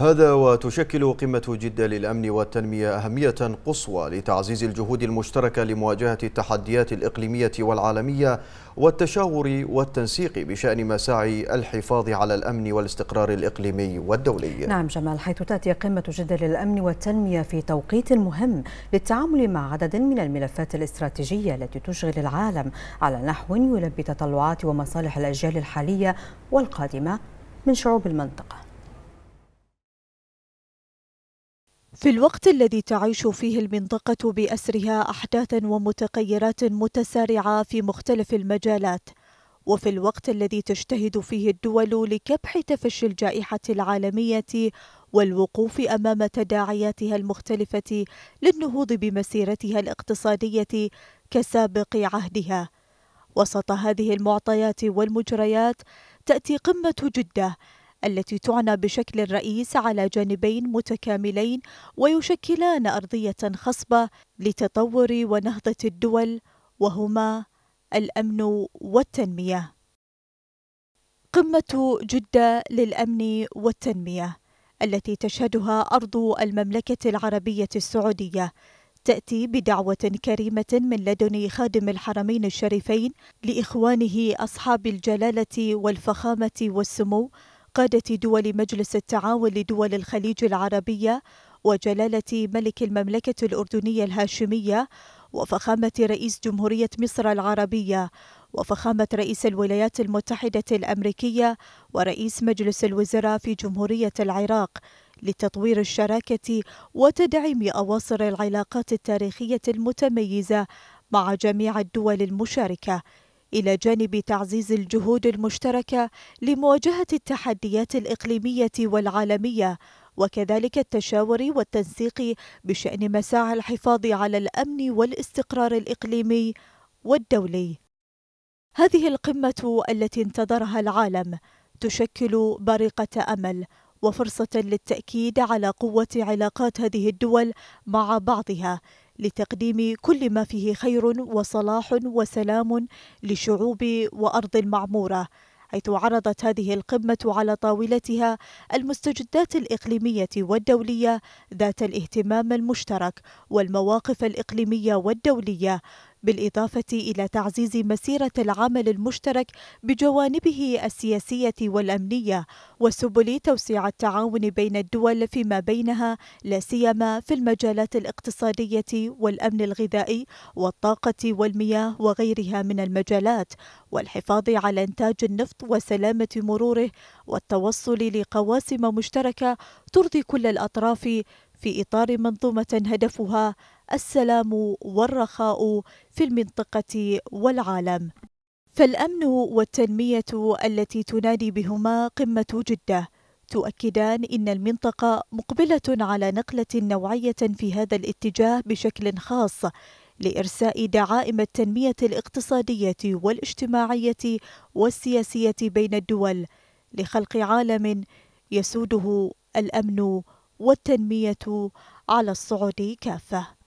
هذا وتشكل قمة جدة للأمن والتنمية أهمية قصوى لتعزيز الجهود المشتركة لمواجهة التحديات الإقليمية والعالمية والتشاور والتنسيق بشأن مساعي الحفاظ على الأمن والاستقرار الإقليمي والدولي نعم جمال حيث تأتي قمة جدة للأمن والتنمية في توقيت مهم للتعامل مع عدد من الملفات الاستراتيجية التي تشغل العالم على نحو يلبي تطلعات ومصالح الأجيال الحالية والقادمة من شعوب المنطقة في الوقت الذي تعيش فيه المنطقة بأسرها أحداثا ومتغيرات متسارعة في مختلف المجالات وفي الوقت الذي تجتهد فيه الدول لكبح تفشي الجائحة العالمية والوقوف أمام تداعياتها المختلفة للنهوض بمسيرتها الاقتصادية كسابق عهدها وسط هذه المعطيات والمجريات تأتي قمة جدة التي تعنى بشكل رئيس على جانبين متكاملين ويشكلان أرضية خصبة لتطور ونهضة الدول وهما الأمن والتنمية. قمة جدة للأمن والتنمية التي تشهدها أرض المملكة العربية السعودية تأتي بدعوة كريمة من لدن خادم الحرمين الشريفين لإخوانه أصحاب الجلالة والفخامة والسمو قادة دول مجلس التعاون لدول الخليج العربية وجلالة ملك المملكة الأردنية الهاشمية وفخامة رئيس جمهورية مصر العربية وفخامة رئيس الولايات المتحدة الأمريكية ورئيس مجلس الوزراء في جمهورية العراق لتطوير الشراكة وتدعيم أواصر العلاقات التاريخية المتميزة مع جميع الدول المشاركة إلى جانب تعزيز الجهود المشتركة لمواجهة التحديات الإقليمية والعالمية وكذلك التشاور والتنسيق بشأن مساعي الحفاظ على الأمن والاستقرار الإقليمي والدولي. هذه القمة التي انتظرها العالم تشكل بريقة أمل وفرصة للتأكيد على قوة علاقات هذه الدول مع بعضها لتقديم كل ما فيه خير وصلاح وسلام لشعوب وأرض المعموره حيث عرضت هذه القمة على طاولتها المستجدات الإقليمية والدولية ذات الاهتمام المشترك والمواقف الإقليمية والدولية بالإضافة إلى تعزيز مسيرة العمل المشترك بجوانبه السياسية والأمنية وسبل توسيع التعاون بين الدول فيما بينها لا سيما في المجالات الاقتصادية والأمن الغذائي والطاقة والمياه وغيرها من المجالات والحفاظ على إنتاج النفط وسلامة مروره والتوصل لقواسم مشتركة ترضي كل الأطراف في إطار منظومة هدفها السلام والرخاء في المنطقة والعالم فالأمن والتنمية التي تنادي بهما قمة جدة تؤكدان ان المنطقه مقبله على نقله نوعيه في هذا الاتجاه بشكل خاص لارساء دعائم التنميه الاقتصاديه والاجتماعيه والسياسيه بين الدول لخلق عالم يسوده الامن والتنمية على الصعود كافة